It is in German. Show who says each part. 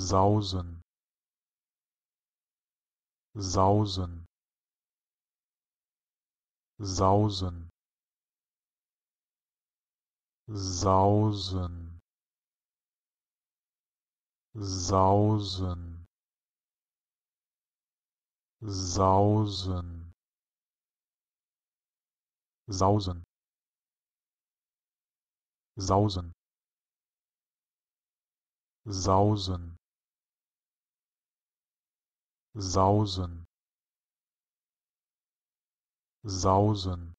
Speaker 1: sausen sausen sausen sausen sausen sausen sausen sausen sausen sausen sausen